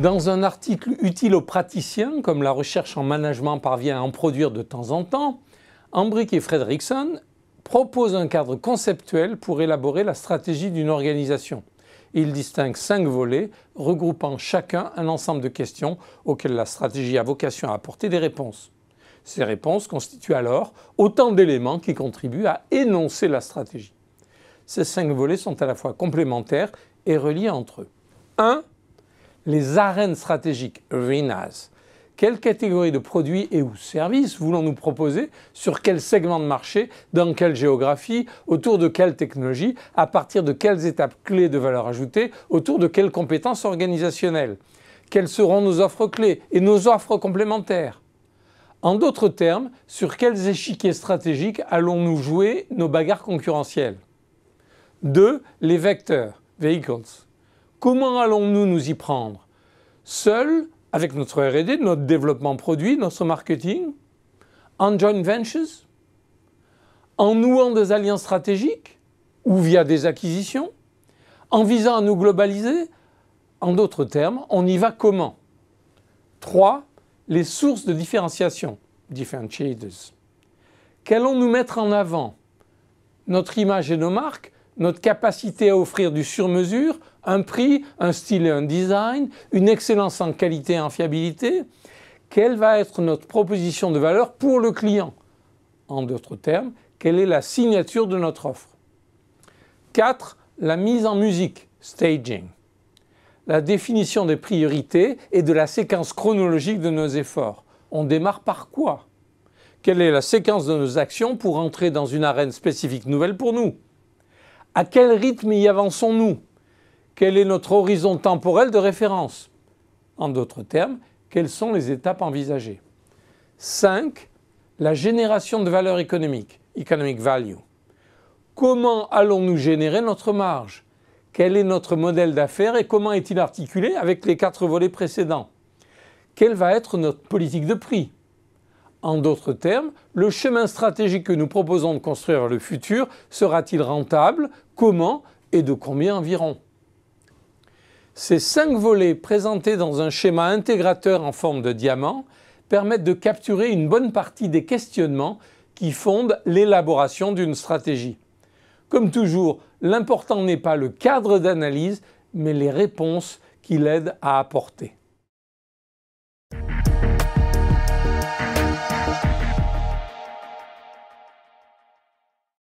Dans un article utile aux praticiens, comme la recherche en management parvient à en produire de temps en temps, Ambrick et Fredrickson proposent un cadre conceptuel pour élaborer la stratégie d'une organisation. Ils distinguent cinq volets, regroupant chacun un ensemble de questions auxquelles la stratégie a vocation à apporter des réponses. Ces réponses constituent alors autant d'éléments qui contribuent à énoncer la stratégie. Ces cinq volets sont à la fois complémentaires et reliés entre eux. 1 les arènes stratégiques, arenas. Quelle catégorie de produits et ou services voulons-nous proposer Sur quel segment de marché Dans quelle géographie Autour de quelle technologie À partir de quelles étapes clés de valeur ajoutée Autour de quelles compétences organisationnelles Quelles seront nos offres clés et nos offres complémentaires En d'autres termes, sur quels échiquiers stratégiques allons-nous jouer nos bagarres concurrentielles 2. Les vecteurs, vehicles. Comment allons-nous nous y prendre Seuls, avec notre RD, notre développement produit, notre marketing, en joint ventures, en nouant des alliances stratégiques ou via des acquisitions, en visant à nous globaliser. En d'autres termes, on y va comment 3. Les sources de différenciation, differentiators. Qu'allons-nous mettre en avant Notre image et nos marques notre capacité à offrir du sur-mesure, un prix, un style et un design, une excellence en qualité et en fiabilité, quelle va être notre proposition de valeur pour le client En d'autres termes, quelle est la signature de notre offre 4. La mise en musique, staging. La définition des priorités et de la séquence chronologique de nos efforts. On démarre par quoi Quelle est la séquence de nos actions pour entrer dans une arène spécifique nouvelle pour nous à quel rythme y avançons-nous Quel est notre horizon temporel de référence En d'autres termes, quelles sont les étapes envisagées 5. La génération de valeur économique, economic value. Comment allons-nous générer notre marge Quel est notre modèle d'affaires et comment est-il articulé avec les quatre volets précédents Quelle va être notre politique de prix en d'autres termes, le chemin stratégique que nous proposons de construire le futur sera-t-il rentable Comment et de combien environ Ces cinq volets présentés dans un schéma intégrateur en forme de diamant permettent de capturer une bonne partie des questionnements qui fondent l'élaboration d'une stratégie. Comme toujours, l'important n'est pas le cadre d'analyse, mais les réponses qu'il aide à apporter.